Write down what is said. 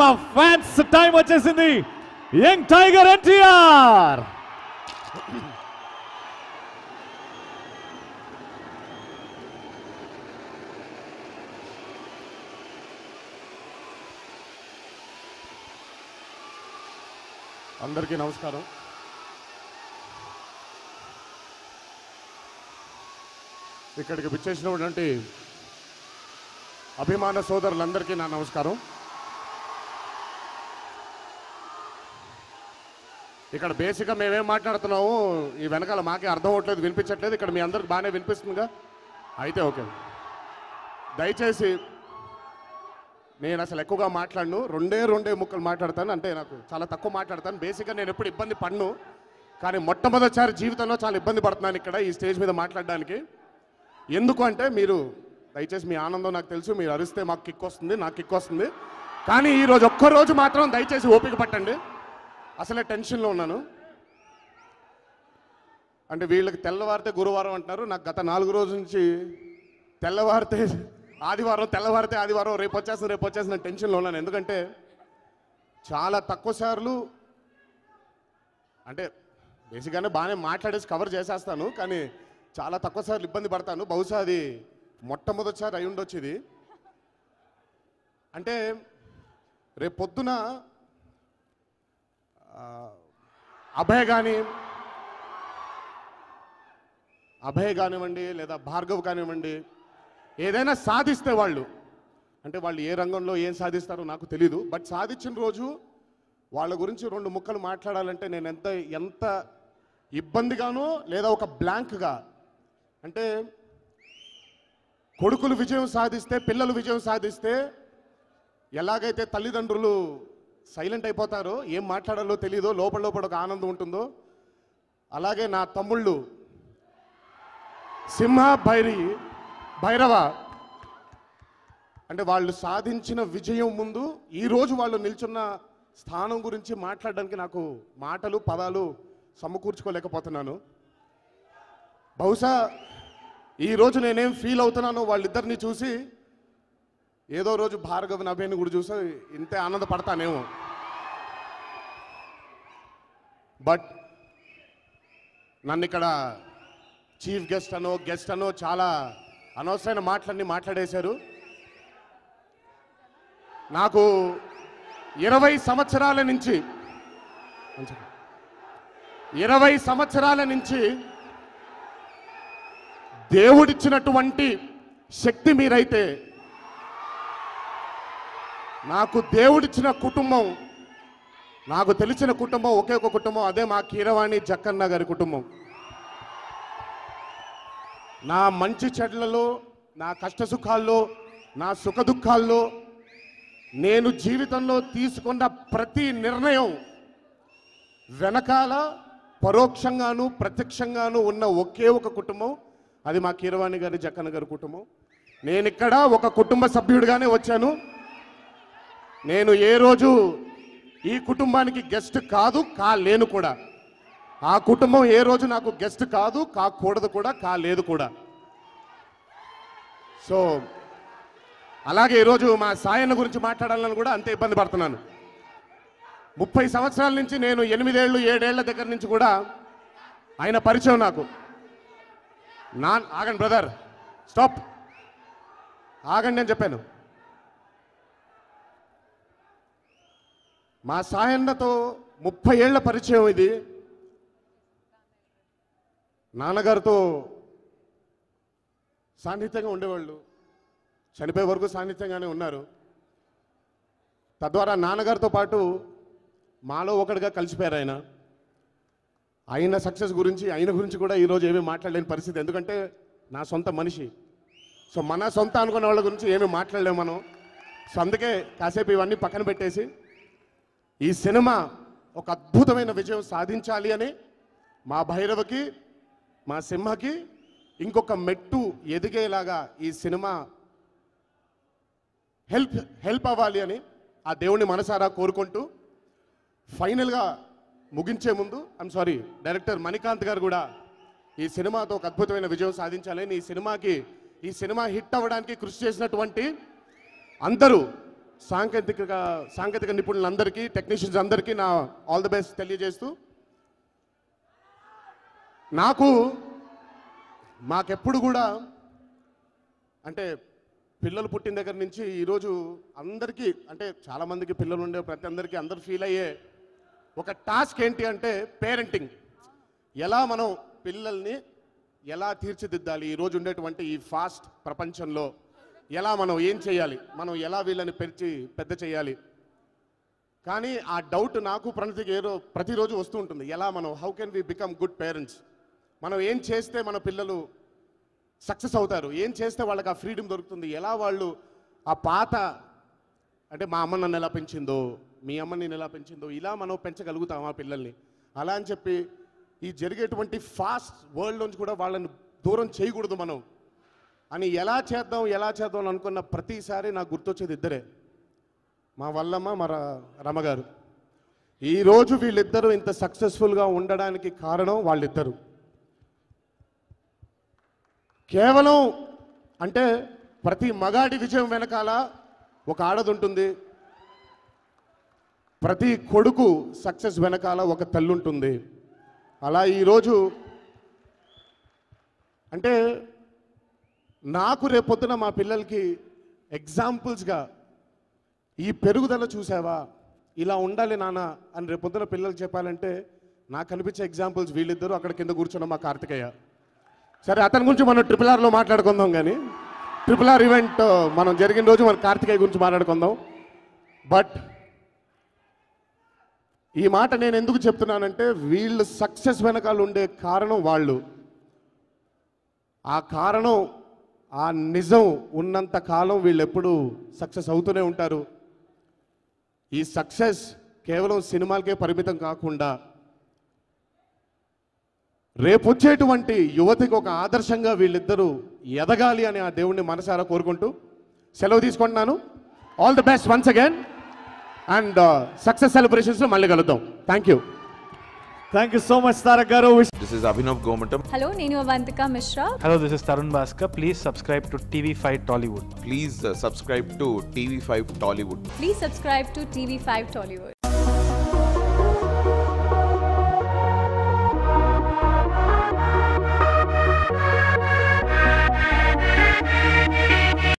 మా fans time వచ్చేసింది young tiger NTR అందరికీ నమస్కారం ఇక్కడికి విచ్చేసినటువంటి అభిమాన సోదరులందరికీ నా నమస్కారం ఇక్కడ బేసిక్గా మేమేం మాట్లాడుతున్నాము ఈ వెనకాల మాకే అర్థం అవట్లేదు వినిపించట్లేదు ఇక్కడ మీ అందరికి బాగానే వినిపిస్తుందిగా అయితే ఓకే దయచేసి నేను అసలు ఎక్కువగా మాట్లాడను రెండే రెండే ముక్కలు మాట్లాడతాను అంటే నాకు చాలా తక్కువ మాట్లాడతాను బేసిక్గా నేను ఎప్పుడు ఇబ్బంది పడను కానీ మొట్టమొదటిసారి జీవితంలో చాలా ఇబ్బంది పడుతున్నాను ఇక్కడ ఈ స్టేజ్ మీద మాట్లాడడానికి ఎందుకు అంటే మీరు దయచేసి మీ ఆనందం నాకు తెలుసు మీరు అరిస్తే మాకు కిక్ వస్తుంది నాకు కిక్ వస్తుంది కానీ ఈరోజు ఒక్కరోజు మాత్రం దయచేసి ఓపిక పట్టండి అసలే టెన్షన్లో ఉన్నాను అంటే వీళ్ళకి తెల్లవారితే గురువారం అంటున్నారు నాకు గత నాలుగు రోజుల నుంచి తెల్లవారితే ఆదివారం తెల్లవారితే ఆదివారం రేపు వచ్చేస్తాను రేపు వచ్చేసిన టెన్షన్లో ఉన్నాను ఎందుకంటే చాలా తక్కువ సార్లు అంటే బేసిక్గానే బాగానే మాట్లాడేసి కవర్ చేసేస్తాను కానీ చాలా తక్కువ సార్లు ఇబ్బంది పడతాను బహుశా అది మొట్టమొదటిసారి అయి ఉండొచ్చేది అంటే రేపు పొద్దున అభయ కానీ అభయ కానివ్వండి లేదా భార్గవ్ కానివ్వండి ఏదైనా సాధిస్తే వాళ్ళు అంటే వాళ్ళు ఏ రంగంలో ఏం సాధిస్తారో నాకు తెలీదు బట్ సాధించిన రోజు వాళ్ళ గురించి రెండు ముక్కలు మాట్లాడాలంటే నేను ఎంత ఎంత ఇబ్బందిగానో లేదా ఒక బ్లాంక్గా అంటే కొడుకులు విజయం సాధిస్తే పిల్లలు విజయం సాధిస్తే ఎలాగైతే తల్లిదండ్రులు సైలెంట్ అయిపోతారు ఏం మాట్లాడాలో తెలియదో లోపల లోపల ఒక ఆనందం ఉంటుందో అలాగే నా తమ్ముళ్ళు సింహ భైరి భైరవ అంటే వాళ్ళు సాధించిన విజయం ముందు ఈరోజు వాళ్ళు నిల్చున్న స్థానం గురించి మాట్లాడడానికి నాకు మాటలు పదాలు సమకూర్చుకోలేకపోతున్నాను బహుశా ఈరోజు నేనేం ఫీల్ అవుతున్నానో వాళ్ళిద్దరిని చూసి ఏదో రోజు భార్గవ నభేని కూడా చూసా ఇంతే ఆనందపడతానేమో బట్ నన్ను ఇక్కడ చీఫ్ గెస్ట్ అనో గెస్ట్ అనో చాలా అనవసరమైన మాటలన్నీ మాట్లాడేశారు నాకు ఇరవై సంవత్సరాల నుంచి ఇరవై సంవత్సరాల నుంచి దేవుడిచ్చినటువంటి శక్తి మీరైతే నాకు దేవుడిచ్చిన కుటుంబం నాకు తెలిసిన కుటుంబం ఒకే ఒక కుటుంబం అదే మా కీరవాణి జక్కన్న గారి కుటుంబం నా మంచి చెడ్లలో నా కష్ట సుఖాల్లో నా సుఖ దుఃఖాల్లో నేను జీవితంలో తీసుకున్న ప్రతి నిర్ణయం వెనకాల పరోక్షంగాను ప్రత్యక్షంగాను ఉన్న ఒకే ఒక కుటుంబం అది మా కీరవాణి గారి జక్కన్న గారి కుటుంబం నేను ఇక్కడ ఒక కుటుంబ సభ్యుడిగానే వచ్చాను నేను ఏ రోజు ఈ కుటుంబానికి గెస్ట్ కాదు కాలేను కూడా ఆ కుటుంబం ఏ రోజు నాకు గెస్ట్ కాదు కాకూడదు కూడా కాలేదు కూడా సో అలాగే ఈరోజు మా సాయన్న గురించి మాట్లాడాలని కూడా అంతే ఇబ్బంది పడుతున్నాను ముప్పై సంవత్సరాల నుంచి నేను ఎనిమిదేళ్ళు ఏడేళ్ల దగ్గర నుంచి కూడా ఆయన పరిచయం నాకు నాన్ ఆగండి బ్రదర్ స్టాప్ ఆగండి అని చెప్పాను మా సాయన్నతో ముప్పై ఏళ్ల పరిచయం ఇది నాన్నగారితో సాన్నిహిత్యంగా ఉండేవాళ్ళు చనిపోయే వరకు సాన్నిహిత్యంగానే ఉన్నారు తద్వారా నాన్నగారితో పాటు మాలో ఒకటిగా కలిసిపోయారు ఆయన ఆయన సక్సెస్ గురించి ఆయన గురించి కూడా ఈరోజు ఏమీ మాట్లాడలేని పరిస్థితి ఎందుకంటే నా సొంత మనిషి సో మన సొంత అనుకున్న వాళ్ళ గురించి ఏమీ మాట్లాడలేము మనం సో అందుకే కాసేపు ఇవన్నీ పక్కన పెట్టేసి ఈ సినిమా ఒక అద్భుతమైన విజయం సాధించాలి అని మా భైరవకి మా సింహకి ఇంకొక మెట్టు ఎదిగేలాగా ఈ సినిమా హెల్ప్ హెల్ప్ అవ్వాలి అని ఆ దేవుని మనసారా కోరుకుంటూ ఫైనల్గా ముగించే ముందు ఐమ్ సారీ డైరెక్టర్ మణికాంత్ గారు కూడా ఈ సినిమాతో ఒక అద్భుతమైన విజయం సాధించాలని ఈ సినిమాకి ఈ సినిమా హిట్ అవ్వడానికి కృషి చేసినటువంటి అందరూ సాంకేతిక సాంకేతిక నిపుణులందరికీ టెక్నీషియన్స్ అందరికీ నా ఆల్ ది బెస్ట్ తెలియజేస్తూ నాకు మాకెప్పుడు కూడా అంటే పిల్లలు పుట్టిన దగ్గర నుంచి ఈరోజు అందరికీ అంటే చాలామందికి పిల్లలు ఉండే ప్రతి అందరికీ అందరు ఫీల్ అయ్యే ఒక టాస్క్ ఏంటి అంటే పేరెంటింగ్ ఎలా మనం పిల్లల్ని ఎలా తీర్చిదిద్దాలి ఈరోజు ఉండేటువంటి ఈ ఫాస్ట్ ప్రపంచంలో ఎలా మనం ఏం చేయాలి మనం ఎలా వీళ్ళని పెరిచి పెద్ద చేయాలి కానీ ఆ డౌట్ నాకు ప్రణతికి ఏదో ప్రతిరోజు వస్తూ ఉంటుంది ఎలా మనం how can we become good parents మనం ఏం చేస్తే మన పిల్లలు సక్సెస్ అవుతారు ఏం చేస్తే వాళ్ళకి ఆ ఫ్రీడమ్ దొరుకుతుంది ఎలా వాళ్ళు ఆ పాత అంటే మా అమ్మ నన్ను ఎలా పెంచిందో మీ అమ్మ నేను ఎలా పెంచిందో ఇలా మనం పెంచగలుగుతాం ఆ పిల్లల్ని అలా అని చెప్పి ఈ జరిగేటువంటి ఫాస్ట్ వరల్డ్ నుంచి కూడా వాళ్ళని దూరం చేయకూడదు మనం అని ఎలా చేద్దాం ఎలా చేద్దాం అనుకున్న ప్రతిసారి నాకు గుర్తొచ్చేది ఇద్దరే మా వల్లమ్మ మా రమగారు ఈరోజు వీళ్ళిద్దరూ ఇంత సక్సెస్ఫుల్గా ఉండడానికి కారణం వాళ్ళిద్దరు కేవలం అంటే ప్రతి మగాడి విజయం వెనకాల ఒక ఆడది ఉంటుంది ప్రతి కొడుకు సక్సెస్ వెనకాల ఒక తల్లి ఉంటుంది అలా ఈరోజు అంటే నాకు రేపొద్దున మా పిల్లలకి ఎగ్జాంపుల్స్గా ఈ పెరుగుదల చూసావా ఇలా ఉండాలి నాన్న అని రేపొద్దున పిల్లలు చెప్పాలంటే నాకు కనిపించే ఎగ్జాంపుల్స్ వీళ్ళిద్దరూ అక్కడ కింద కూర్చున్న మా కార్తికేయ సరే అతని గురించి మనం ట్రిపుల్ ఆర్లో మాట్లాడుకుందాం కానీ ట్రిపుల్ ఆర్ ఈవెంట్ మనం జరిగిన రోజు మన కార్తికేయ గురించి మాట్లాడుకుందాం బట్ ఈ మాట నేను ఎందుకు చెప్తున్నానంటే వీళ్ళు సక్సెస్ వెనకాల ఉండే కారణం వాళ్ళు ఆ కారణం ఆ నిజం ఉన్నంత కాలం వీళ్ళు ఎప్పుడు సక్సెస్ అవుతూనే ఉంటారు ఈ సక్సెస్ కేవలం సినిమాలకే పరిమితం కాకుండా రేపొచ్చేటువంటి యువతికి ఒక ఆదర్శంగా వీళ్ళిద్దరూ ఎదగాలి అని ఆ దేవుణ్ణి మనసారా కోరుకుంటూ సెలవు తీసుకుంటున్నాను all the best once again and success celebrations మళ్ళీ కలుద్దాం thank you Thank you so much, Tara This is Abhinav Gomatam. Hello, Nenu Avantika Mishra. Hello, this is Tarun Bhaskar. Please subscribe to TV5 Tollywood. Please uh, subscribe to TV5 Tollywood. Please subscribe to TV5 Tollywood.